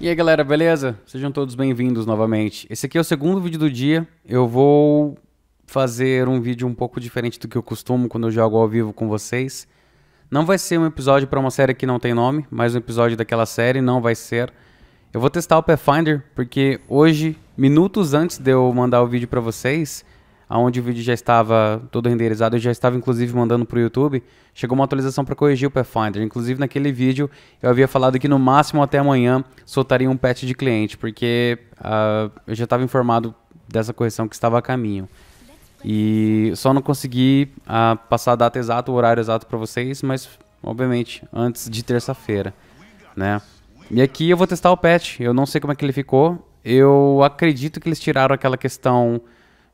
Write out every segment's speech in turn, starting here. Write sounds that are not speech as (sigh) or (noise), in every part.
E aí galera, beleza? Sejam todos bem-vindos novamente. Esse aqui é o segundo vídeo do dia. Eu vou fazer um vídeo um pouco diferente do que eu costumo quando eu jogo ao vivo com vocês. Não vai ser um episódio para uma série que não tem nome, mas um episódio daquela série não vai ser. Eu vou testar o Pathfinder porque hoje, minutos antes de eu mandar o vídeo para vocês, onde o vídeo já estava todo renderizado, eu já estava inclusive mandando para o YouTube, chegou uma atualização para corrigir o Pathfinder. Inclusive naquele vídeo eu havia falado que no máximo até amanhã soltaria um patch de cliente, porque uh, eu já estava informado dessa correção que estava a caminho. E só não consegui uh, passar a data exata, o horário exato para vocês, mas obviamente antes de terça-feira, né? E aqui eu vou testar o patch, eu não sei como é que ele ficou, eu acredito que eles tiraram aquela questão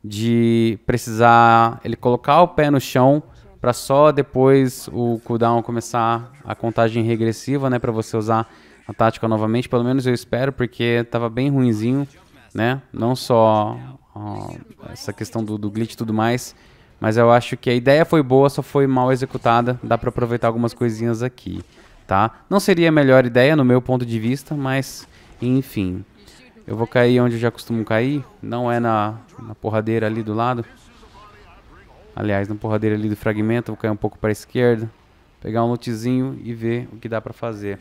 de precisar ele colocar o pé no chão para só depois o cooldown começar a contagem regressiva, né, para você usar a tática novamente, pelo menos eu espero, porque tava bem ruinzinho, né? Não só ó, essa questão do, do glitch e tudo mais, mas eu acho que a ideia foi boa, só foi mal executada, dá para aproveitar algumas coisinhas aqui, tá? Não seria a melhor ideia no meu ponto de vista, mas enfim. Eu vou cair onde eu já costumo cair. Não é na, na porradeira ali do lado. Aliás, na porradeira ali do fragmento. Vou cair um pouco para a esquerda. Pegar um lootzinho e ver o que dá para fazer.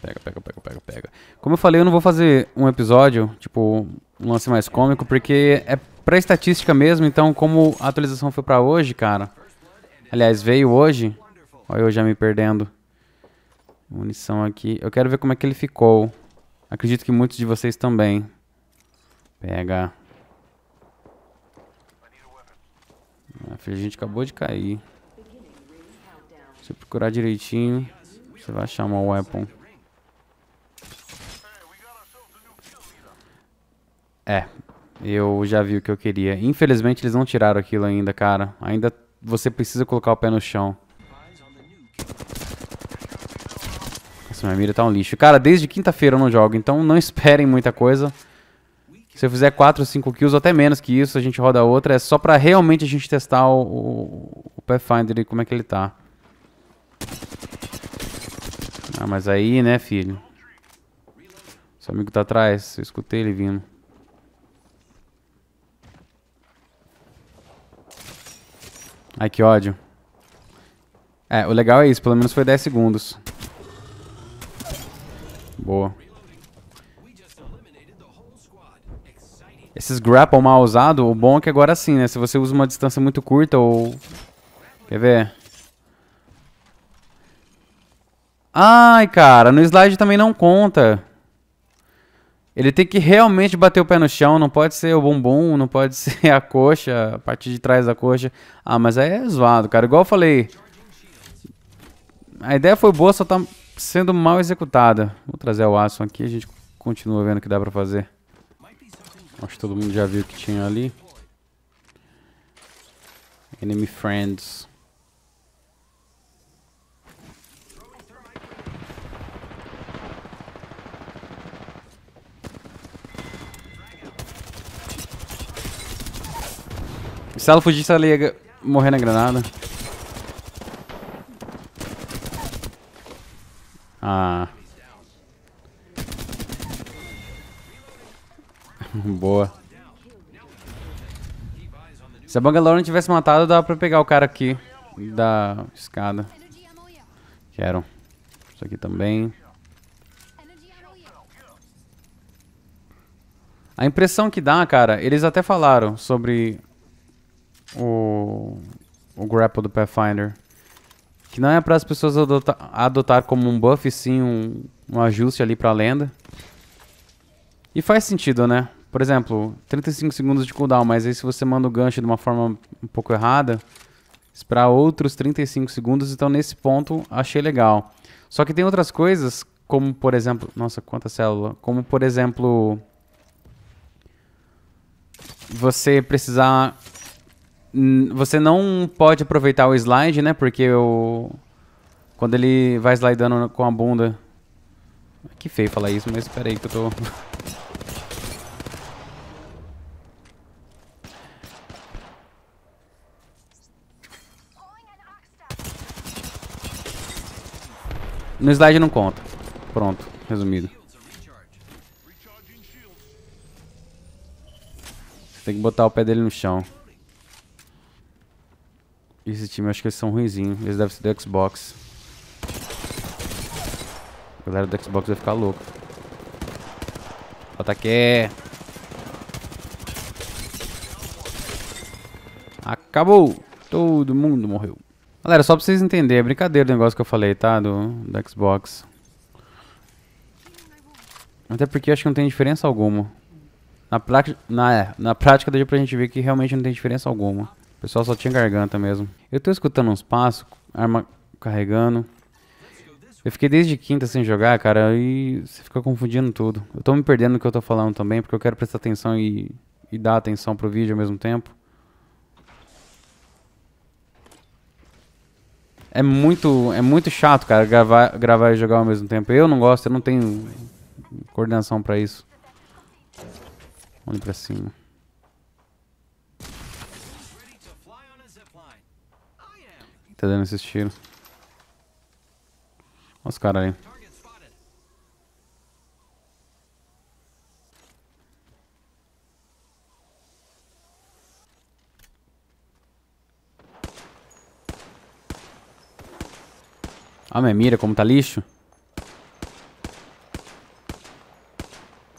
pega, pega, pega, pega, pega. Como eu falei, eu não vou fazer um episódio, tipo, um lance mais cômico, porque é pra estatística mesmo. Então, como a atualização foi para hoje, cara. Aliás, veio hoje. Olha eu já me perdendo. Munição aqui. Eu quero ver como é que ele ficou. Acredito que muitos de vocês também. Pega. Ah, a gente acabou de cair. Se você procurar direitinho, você vai achar uma weapon. É, eu já vi o que eu queria. Infelizmente eles não tiraram aquilo ainda, cara. Ainda você precisa colocar o pé no chão. Nossa, minha mira tá um lixo. Cara, desde quinta-feira eu não jogo, então não (laughs) esperem muita coisa. Se eu fizer 4 ou 5 kills, ou até menos que isso, a gente roda outra. É só pra realmente a gente testar o, o, o Pathfinder e como é que ele tá. Ah, mas aí, né, filho? Seu amigo tá atrás, eu escutei ele vindo. Ai, que ódio. É, o legal é isso, pelo menos foi 10 segundos. Boa. Esses grapple mal usado, o bom é que agora sim, né? Se você usa uma distância muito curta ou... Quer ver? Ai, cara, no slide também não conta. Ele tem que realmente bater o pé no chão, não pode ser o bumbum, não pode (laughs) ser a coxa, a parte de trás da coxa. Ah, mas aí é zoado, cara. Igual eu falei, a ideia foi boa, só tá sendo mal executada. Vou trazer o Watson aqui, a gente continua vendo o que dá pra fazer. Acho que todo mundo já viu o que tinha ali. Enemy Friends. Se ela fugisse, ela ia morrer na granada. Boa. Se a Bangalore tivesse matado, dava pra pegar o cara aqui da escada. Quero. Isso aqui também. A impressão que dá, cara, eles até falaram sobre o, o grapple do Pathfinder. Que não é para as pessoas adotar, adotar como um buff, sim um, um ajuste ali pra lenda. E faz sentido, né? por exemplo, 35 segundos de cooldown, mas aí se você manda o gancho de uma forma um pouco errada, esperar outros 35 segundos, então nesse ponto achei legal. Só que tem outras coisas, como por exemplo, nossa, quanta célula, como por exemplo, você precisar você não pode aproveitar o slide, né? Porque o quando ele vai slidando com a bunda. Que feio falar isso, mas espera aí que eu tô No slide não conta. Pronto, resumido. Tem que botar o pé dele no chão. Esse time, acho que eles são ruinzinhos. Eles devem ser do Xbox. A galera do Xbox vai ficar louco. Ataque! Acabou! Todo mundo morreu. Galera, só pra vocês entenderem, é brincadeira o negócio que eu falei, tá? Do, do Xbox. Até porque acho que não tem diferença alguma. Na, na, é, na prática deu pra gente ver que realmente não tem diferença alguma. O pessoal só tinha garganta mesmo. Eu tô escutando uns passos, arma carregando. Eu fiquei desde quinta sem jogar, cara, e você fica confundindo tudo. Eu tô me perdendo no que eu tô falando também, porque eu quero prestar atenção e, e dar atenção pro vídeo ao mesmo tempo. É muito, é muito chato, cara, gravar, gravar e jogar ao mesmo tempo. Eu não gosto, eu não tenho coordenação pra isso. Vamos pra cima. Tá dando esses tiros. Olha os caras aí. Olha minha mira, como tá lixo.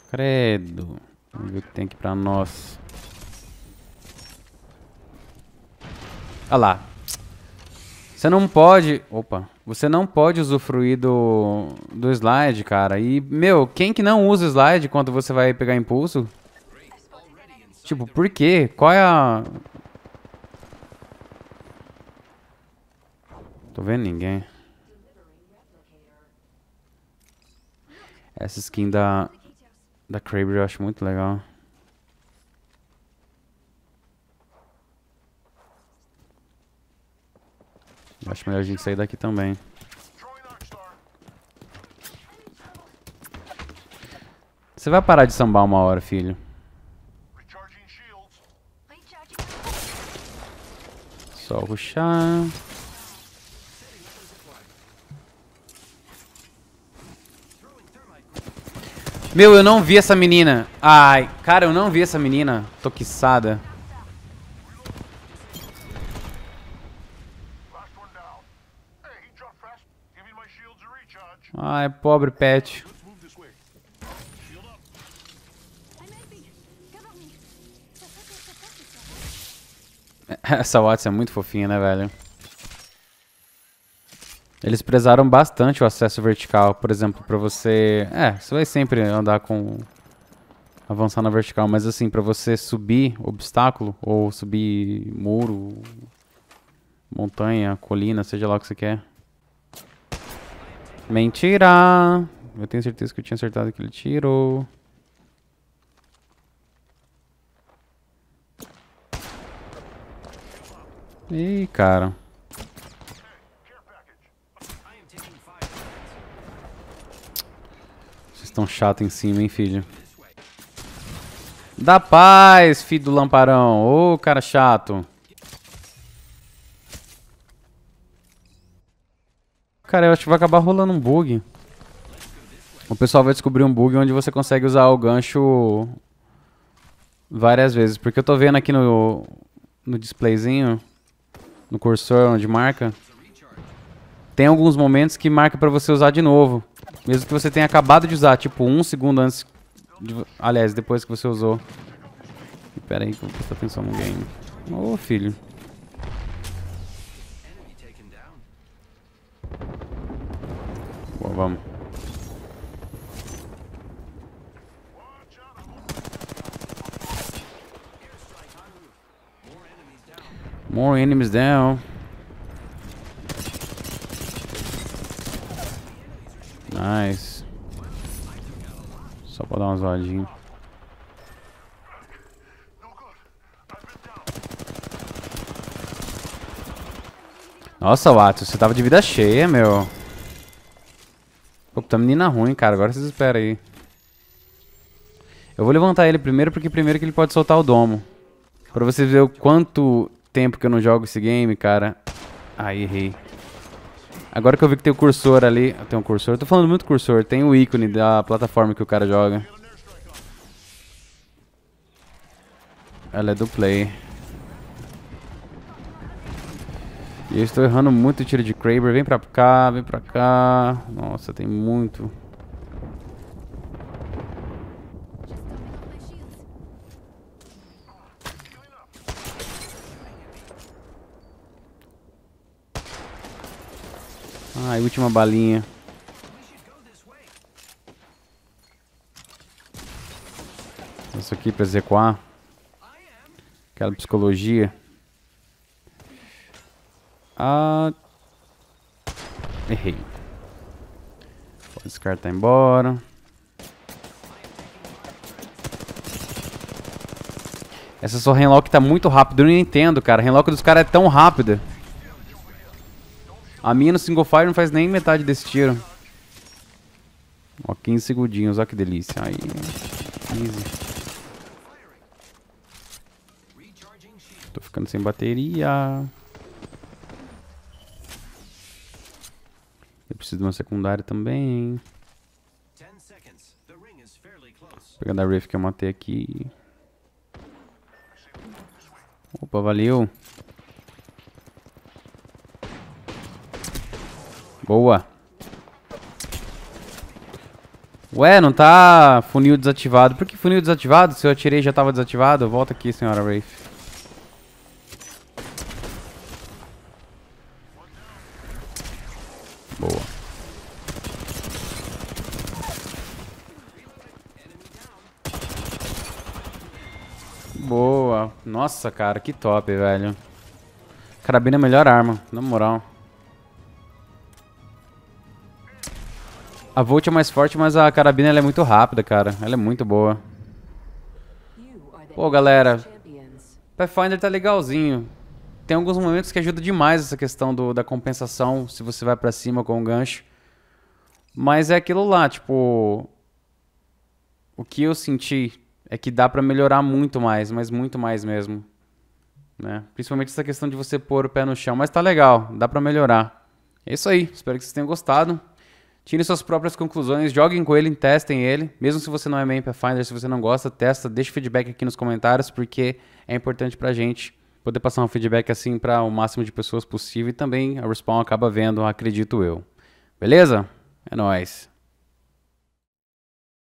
Credo. Vamos ver o que tem aqui pra nós. Olha lá. Você não pode... Opa. Você não pode usufruir do, do slide, cara. E, meu, quem que não usa slide quando você vai pegar impulso? Tipo, por quê? Qual é a... Tô vendo ninguém. Essa skin da, da Kraber eu acho muito legal. Eu acho melhor a gente sair daqui também. Você vai parar de sambar uma hora, filho. Só ruxar. Meu, eu não vi essa menina. Ai, cara, eu não vi essa menina. Tô quiçada. Ai, pobre pet. (laughs) Essa Watson é muito fofinha, né, velho? Eles prezaram bastante o acesso vertical, por exemplo, para você... É, você vai sempre andar com... Avançar na vertical, mas assim, para você subir obstáculo ou subir muro, montanha, colina, seja lá o que você quer. Mentira! Eu tenho certeza que eu tinha acertado aquele tiro. Ih, cara. tão chato em cima, hein, filho? Dá paz, filho do lamparão. Ô, oh, cara chato. Cara, eu acho que vai acabar rolando um bug. O pessoal vai descobrir um bug onde você consegue usar o gancho várias vezes. Porque eu tô vendo aqui no, no displayzinho, no cursor onde marca, tem alguns momentos que marca pra você usar de novo. Mesmo que você tenha acabado de usar, tipo, um segundo antes... De... Aliás, depois que você usou. Pera aí que eu vou prestar atenção no game. Ô, oh, filho. Boa, vamos. More enemies down. Só pra dar uma zoadinha. Nossa, Watson, você tava de vida cheia, meu. Pô, tá menina ruim, cara. Agora vocês esperam aí. Eu vou levantar ele primeiro, porque primeiro que ele pode soltar o domo. Pra vocês verem o quanto tempo que eu não jogo esse game, cara. Ai, errei. Agora que eu vi que tem o cursor ali. Tem um cursor. Tô falando muito cursor. Tem o ícone da plataforma que o cara joga. Ela é do play. E eu estou errando muito o tiro de Kraber. Vem pra cá, vem pra cá. Nossa, tem muito. Ai, última balinha. Isso aqui pra executar. Aquela psicologia. Ah. Errei. Esse cara tá embora. Essa sua Renlock tá muito rápida. Eu não entendo, cara. A Renlock dos caras é tão rápida. A minha no single fire não faz nem metade desse tiro. Ó, 15 segundinhos, ó que delícia. Aí, easy. Tô ficando sem bateria. Eu preciso de uma secundária também. Vou pegar da Rift que eu matei aqui. Opa, valeu. Boa. Ué, não tá funil desativado. Por que funil desativado? Se eu atirei já tava desativado? Volta aqui, senhora Wraith. Boa. Boa. Nossa, cara, que top, velho. Carabina é a melhor arma, na moral. A Volt é mais forte, mas a carabina é muito rápida, cara. Ela é muito boa. Pô, galera. Pathfinder tá legalzinho. Tem alguns momentos que ajuda demais essa questão do, da compensação, se você vai pra cima com o gancho. Mas é aquilo lá, tipo... O que eu senti é que dá pra melhorar muito mais, mas muito mais mesmo. Né? Principalmente essa questão de você pôr o pé no chão. Mas tá legal, dá pra melhorar. É isso aí, espero que vocês tenham gostado. Tire suas próprias conclusões, joguem com ele, testem ele. Mesmo se você não é main Pathfinder, se você não gosta, testa, Deixe feedback aqui nos comentários, porque é importante pra gente poder passar um feedback assim para o máximo de pessoas possível e também a Respawn acaba vendo, acredito eu. Beleza? É nóis.